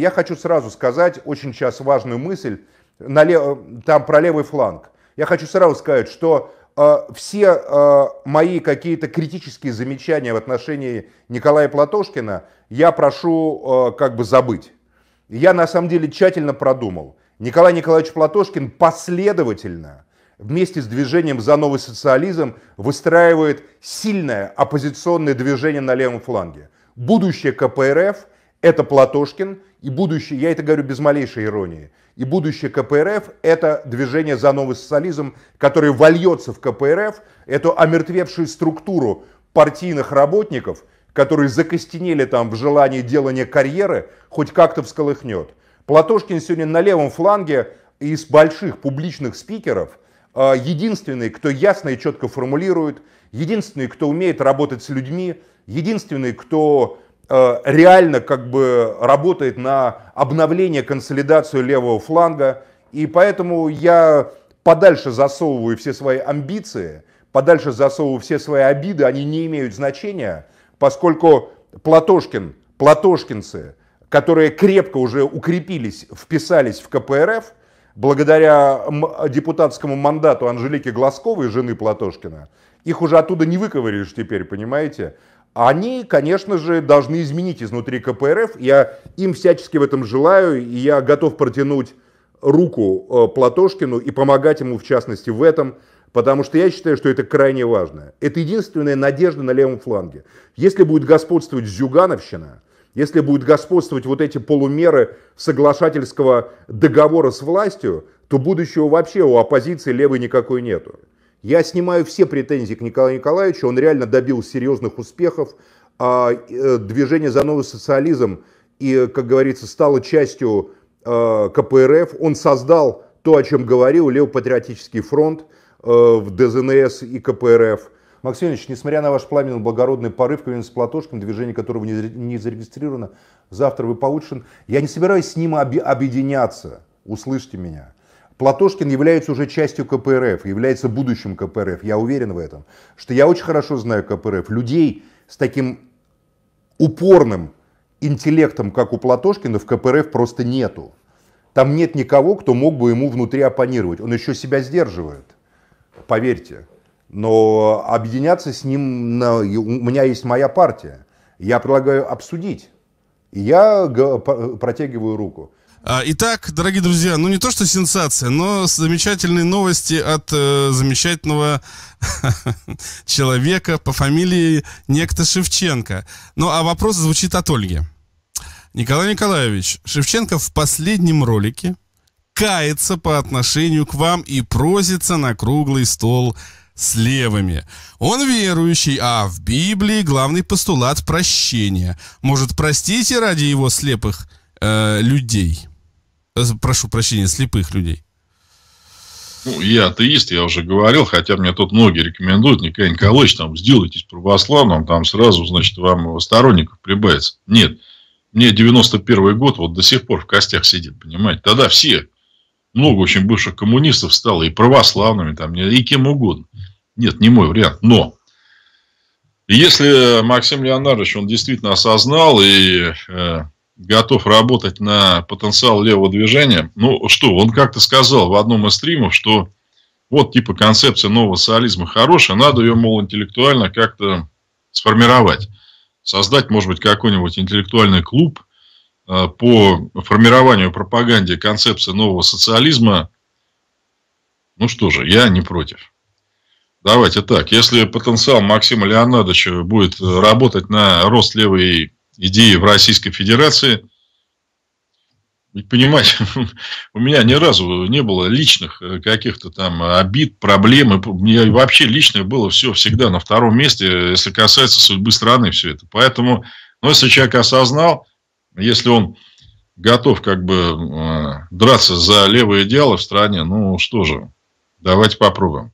Я хочу сразу сказать очень сейчас важную мысль, на лев там про левый фланг. Я хочу сразу сказать, что э, все э, мои какие-то критические замечания в отношении Николая Платошкина я прошу э, как бы забыть. Я на самом деле тщательно продумал. Николай Николаевич Платошкин последовательно вместе с движением «За новый социализм» выстраивает сильное оппозиционное движение на левом фланге. Будущее КПРФ это Платошкин, и будущее, я это говорю без малейшей иронии, и будущее КПРФ – это движение за новый социализм, которое вольется в КПРФ, эту омертвевшую структуру партийных работников, которые закостенели там в желании делания карьеры, хоть как-то всколыхнет. Платошкин сегодня на левом фланге из больших публичных спикеров э, единственный, кто ясно и четко формулирует, единственный, кто умеет работать с людьми, единственный, кто Э, реально как бы работает на обновление, консолидацию левого фланга. И поэтому я подальше засовываю все свои амбиции, подальше засовываю все свои обиды, они не имеют значения, поскольку Платошкин, платошкинцы, которые крепко уже укрепились, вписались в КПРФ, благодаря депутатскому мандату Анжелики Глазковой, жены Платошкина, их уже оттуда не выковыришь теперь, понимаете? они, конечно же, должны изменить изнутри КПРФ. Я им всячески в этом желаю, и я готов протянуть руку э, Платошкину и помогать ему, в частности, в этом, потому что я считаю, что это крайне важно. Это единственная надежда на левом фланге. Если будет господствовать Зюгановщина, если будет господствовать вот эти полумеры соглашательского договора с властью, то будущего вообще у оппозиции левой никакой нету. Я снимаю все претензии к Николаю Николаевичу, он реально добил серьезных успехов. А, э, движение за новый социализм и, как говорится, стало частью а, КПРФ. Он создал то, о чем говорил Левопатриотический фронт э, в ДЗНС и КПРФ. Максим Ильич, несмотря на ваш пламенный благородный порыв к с платошком, движение которого не зарегистрировано, завтра вы получен. Я не собираюсь с ним объединяться, услышьте меня. Платошкин является уже частью КПРФ, является будущим КПРФ, я уверен в этом. Что я очень хорошо знаю КПРФ, людей с таким упорным интеллектом, как у Платошкина, в КПРФ просто нету. Там нет никого, кто мог бы ему внутри оппонировать. Он еще себя сдерживает, поверьте. Но объединяться с ним, на... у меня есть моя партия. Я предлагаю обсудить. И я протягиваю руку. А, итак, дорогие друзья, ну не то что сенсация, но замечательные новости от э, замечательного человека по фамилии некто Шевченко. Ну а вопрос звучит от Ольги. Николай Николаевич, Шевченко в последнем ролике кается по отношению к вам и просится на круглый стол с левыми. Он верующий, а в Библии главный постулат прощения. Может, простите ради его слепых э, людей? прошу прощения, слепых людей? Ну, я атеист, я уже говорил, хотя мне тут многие рекомендуют, Николай Николаевич, там, сделайтесь православным, там сразу, значит, вам сторонников прибавится. Нет, мне 91 год вот до сих пор в костях сидит, понимаете. Тогда все, много очень бывших коммунистов стало и православными, там, и кем угодно. Нет, не мой вариант. Но если Максим Леонардович, он действительно осознал и э, готов работать на потенциал левого движения. Ну, что, он как-то сказал в одном из стримов, что вот, типа, концепция нового социализма хорошая, надо ее, мол, интеллектуально как-то сформировать. Создать, может быть, какой-нибудь интеллектуальный клуб э, по формированию пропаганде концепции нового социализма. Ну что же, я не против. Давайте так, если потенциал Максима Леонидовича будет работать на рост левой идеи в Российской Федерации. Ведь понимаете, у меня ни разу не было личных э, каких-то там обид, проблем. И мне вообще личное было все всегда на втором месте, если касается судьбы страны все это. Поэтому, ну, если человек осознал, если он готов как бы э, драться за левые идеалы в стране, ну что же, давайте попробуем.